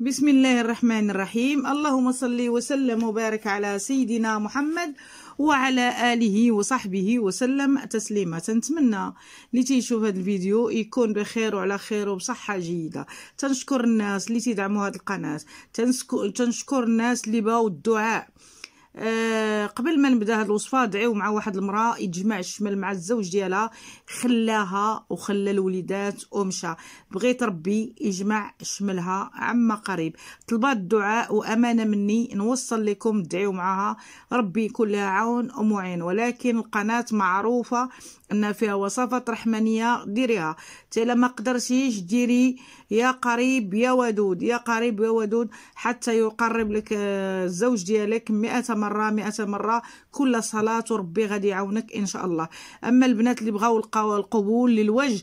بسم الله الرحمن الرحيم اللهم صل وسلم وبارك على سيدنا محمد وعلى اله وصحبه وسلم تسليما تنتمنى اللي تيشوف هذا الفيديو يكون بخير وعلى خير وبصحه جيده تنشكر الناس اللي تدعموا هذه القناه تنشكر الناس اللي باو الدعاء آه، قبل ما نبدا هاد الوصفه دعيو مع واحد المراه يتجمع الشمل مع الزوج ديالها خلاها وخلى الوليدات ومشى بغيت ربي يجمع شملها عما قريب طلبات الدعاء وامانه مني نوصل لكم دعيو معها ربي يكون لها عون ومعين ولكن القناه معروفه ان فيها وصفات رحمانيه ديريها حتى ما قدرتيش ديري يا قريب يا ودود يا قريب يا ودود حتى يقرب لك آه، الزوج ديالك 100 مرة مئة مرة كل صلاة وربي غادي يعاونك إن شاء الله أما البنات اللي بغاو القوى القبول للوجه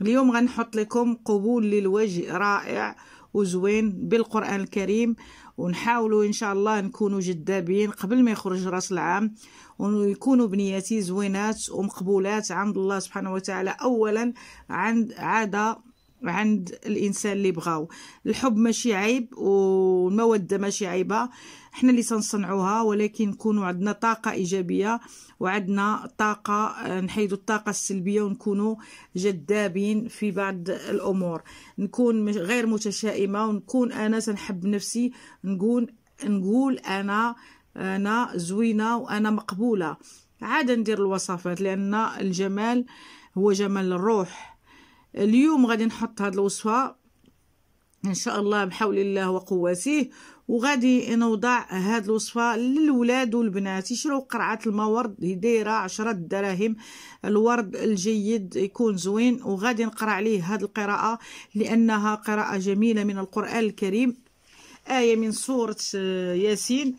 اليوم غنحط لكم قبول للوجه رائع وزوين بالقرآن الكريم ونحاولوا إن شاء الله نكونوا جذابين قبل ما يخرج راس العام ويكونوا بنياتي زوينات ومقبولات عند الله سبحانه وتعالى أولا عند عادة عند الانسان اللي بغاو الحب ماشي عيب والموده ماشي عيبه احنا اللي تنصنعوها ولكن نكونوا عندنا طاقه ايجابيه وعندنا طاقه نحيدوا الطاقه السلبيه ونكونوا جذابين في بعض الامور نكون غير متشائمه ونكون انا تنحب نفسي نقول نقول انا انا زوينه وانا مقبوله عاد ندير الوصفات لان الجمال هو جمال الروح اليوم غادي نحط هاد الوصفه ان شاء الله بحول الله وقواته وغادي نوضع هاد الوصفه للولاد والبنات يشرو قرعه المورد هي دايره 10 دراهم الورد الجيد يكون زوين وغادي نقرا عليه هاد القراءه لانها قراءه جميله من القران الكريم ايه من سوره آه، ياسين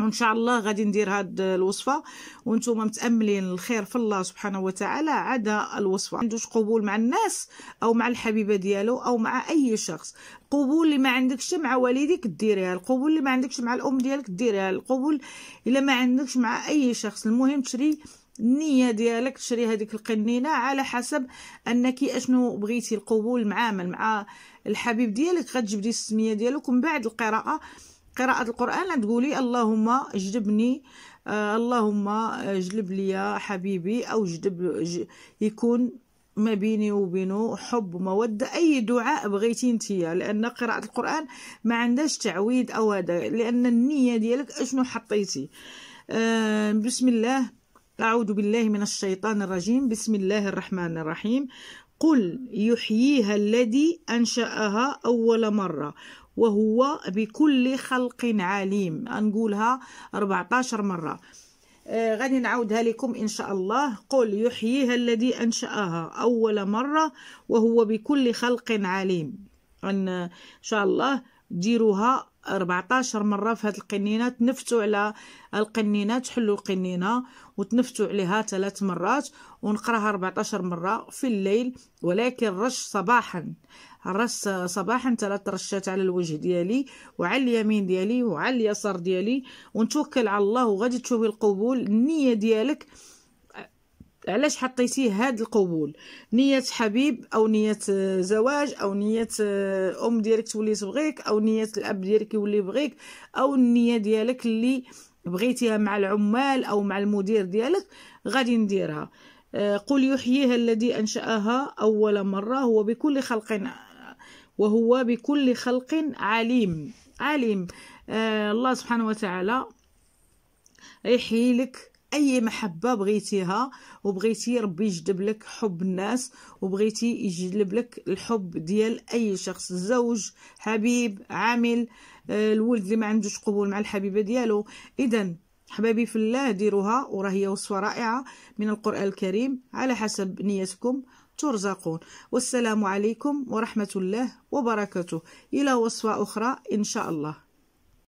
وان شاء الله غادي ندير هاد الوصفه وانتم متاملين الخير في الله سبحانه وتعالى عدا الوصفه عندوش قبول مع الناس او مع الحبيبه ديالو او مع اي شخص القبول اللي ما عندكش مع والديك ديريها القبول اللي ما عندكش مع الام ديالك ديريها القبول الا ما عندكش مع اي شخص المهم تشري النيه ديالك تشري هذيك القنينه على حسب انك اشنو بغيتي القبول معامل مع الحبيب ديالك غتجبدي السميه ديالك ومن بعد القراءه قراءة القرآن لا تقولي اللهم اجلبني آه اللهم اجلب لي حبيبي أو اجلب يكون ما بيني وبينه حب مودة أي دعاء بغيتي نتيا لأن قراءة القرآن ما عندهاش تعويد أو هذا لأن النية ديالك أشنو حطيتي آه بسم الله أعوذ بالله من الشيطان الرجيم بسم الله الرحمن الرحيم قل يحييها الذي أنشأها أول مرة وهو بكل خلق عليم نقولها 14 مرة آه، غادي نعاودها لكم إن شاء الله قل يحييها الذي أنشأها أول مرة وهو بكل خلق عليم إن شاء الله ديروها 14 مره في هاد القنينه تنفتوا على القنينه تحلوا القنينه وتنفتوا عليها ثلاث مرات ونقراها 14 مره في الليل ولكن رش صباحا رش صباحا ثلاث رشات على الوجه ديالي وعلى اليمين ديالي وعلى اليسار ديالي ونتوكل على الله وغادي تشوفي القبول النيه ديالك علاش حطيتي هاد القبول نيه حبيب او نيه زواج او نيه آه، ام ديالك تولي تبغيك او نيه الاب ديالك يولي يبغيك او النيه ديالك اللي بغيتيها مع العمال او مع المدير ديالك غادي نديرها آه، قل يحييها الذي انشاها اول مره هو بكل خلق وهو بكل خلق عليم عليم آه الله سبحانه وتعالى يحيي لك اي محبه بغيتيها وبغيتي ربي يجذب لك حب الناس وبغيتي يجلب لك الحب ديال اي شخص زوج حبيب عامل آه، الولد اللي ما عندوش قبول مع الحبيبه ديالو اذا حبابي في الله ديروها وراه هي وصفه رائعه من القران الكريم على حسب نيتكم ترزقون والسلام عليكم ورحمه الله وبركاته الى وصفه اخرى ان شاء الله